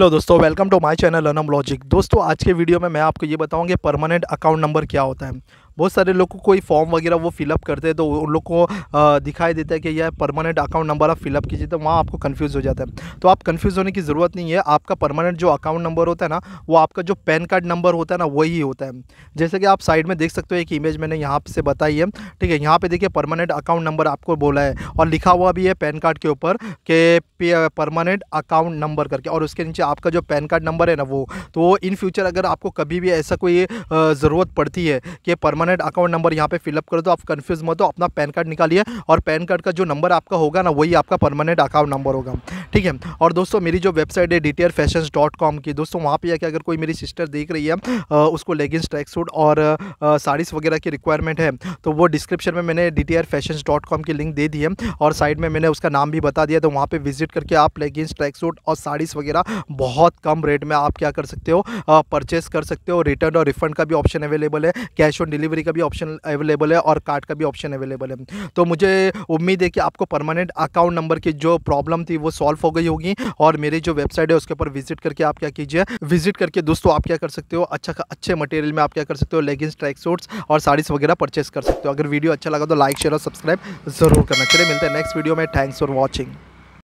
hello दोस्तों welcome to my channel Anam logic दोस्तों आज के वीडियो में मैं आपको ये बताऊंगे परमानेंट अकाउंट नंबर क्या होता है बहुत सारे लोग को कोई फॉर्म वगैरह वो फिलअप करते हैं तो उन लोग को दिखाई देता है कि यह परमानेंट अकाउंट नंबर आप फिलअप कीजिए तो वहाँ आपको कन्फ्यूज़ हो जाता है तो आप कन्फ्यूज़ होने की ज़रूरत नहीं है आपका परमानेंट जो अकाउंट नंबर होता है ना वो आपका जो पैन कार्ड नंबर होता है ना वही होता है जैसे कि आप साइड में देख सकते हो एक इमेज मैंने यहाँ से बताई है ठीक है यहाँ पर देखिए परमानेंट अकाउंट नंबर आपको बोला है और लिखा हुआ भी है पैन कार्ड के ऊपर के परमानेंट अकाउंट नंबर करके और उसके नीचे आपका जो पैन कार्ड नंबर है ना वो तो इन फ्यूचर अगर आपको कभी भी ऐसा कोई ज़रूरत पड़ती है कि परमानेंट परमानेंट अकाउंट नंबर यहाँ पे फिलअप करो तो आप कन्फ्यूज मत हो अपना पैन कार्ड निकालिए और पैन कार्ड का जो नंबर आपका होगा ना वही आपका परमानेंट अकाउंट नंबर होगा ठीक है और दोस्तों मेरी जो वेबसाइट है डी टी की दोस्तों वहाँ पर जाकर अगर कोई मेरी सिस्टर देख रही है उसको लेगिंग्स ट्रैक सूट और साड़ीस वगैरह की रिक्वायरमेंट है तो वो डिस्क्रिप्शन में मैंने डी की लिंक दे दी है और साइड में मैंने उसका नाम भी बता दिया तो वहाँ पर विजिट करके आप लेगिंग्स ट्रैक सूट और साड़ीस वगैरह बहुत कम रेट में आप क्या कर सकते हो परचेस कर सकते हो रिटर्न और रिफंड का भी ऑप्शन अवेलेबल है कैश ऑन डिलीवरी डिलीवरी का भी ऑप्शन अवेलेबल है और कार्ड का भी ऑप्शन अवेलेबल है तो मुझे उम्मीद है कि आपको परमानेंट अकाउंट नंबर की जो प्रॉब्लम थी वो सॉल्व हो गई होगी और मेरी जो वेबसाइट है उसके ऊपर विजिट करके आप क्या कीजिए विजिट करके दोस्तों आप क्या कर सकते हो अच्छा अच्छे मटेरियल में आप क्या कर सकते हो लेगिंग्स ट्रैक सूट्स और साड़ीस वगैरह परचेस कर सकते हो अगर वीडियो अच्छा लगा तो लाइक शेयर और सब्सक्राइब जरूर करना चलिए मिलते हैं नेक्स्ट वीडियो में थैंक्स फॉर वॉचिंग